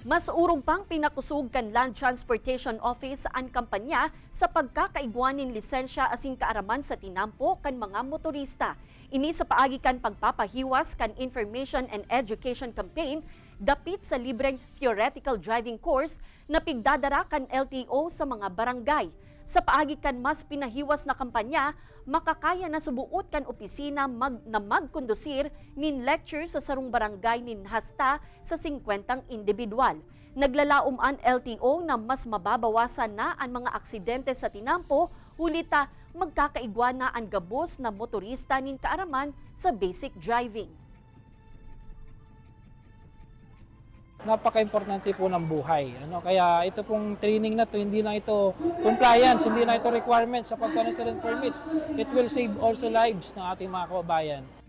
Mas urong pang pinakusog kan Land Transportation Office ang kampanya sa pagkakaigwanin lisensya asing kaaraman sa tinampo kan mga motorista. Ini sa paagi kan pagpapahiwas kan Information and Education Campaign dapit sa libreng theoretical driving course na pigdadarakan LTO sa mga barangay. Sa paagikan mas pinahiwas na kampanya, makakaya na subuot kan opisina mag, na magkondusir nin lecture sa sarong barangay nin hasta sa 50 individual. Naglalaom an LTO na mas mababawasan na ang mga aksidente sa tinampo ulita magkakaigwana ang gabos na motorista nin kaaraman sa basic driving. napaka-importante po ng buhay. Ano? Kaya ito pong training na to hindi na ito compliance, hindi na ito requirement sa pagka student permit. It will save also lives ng ating mga kababayan.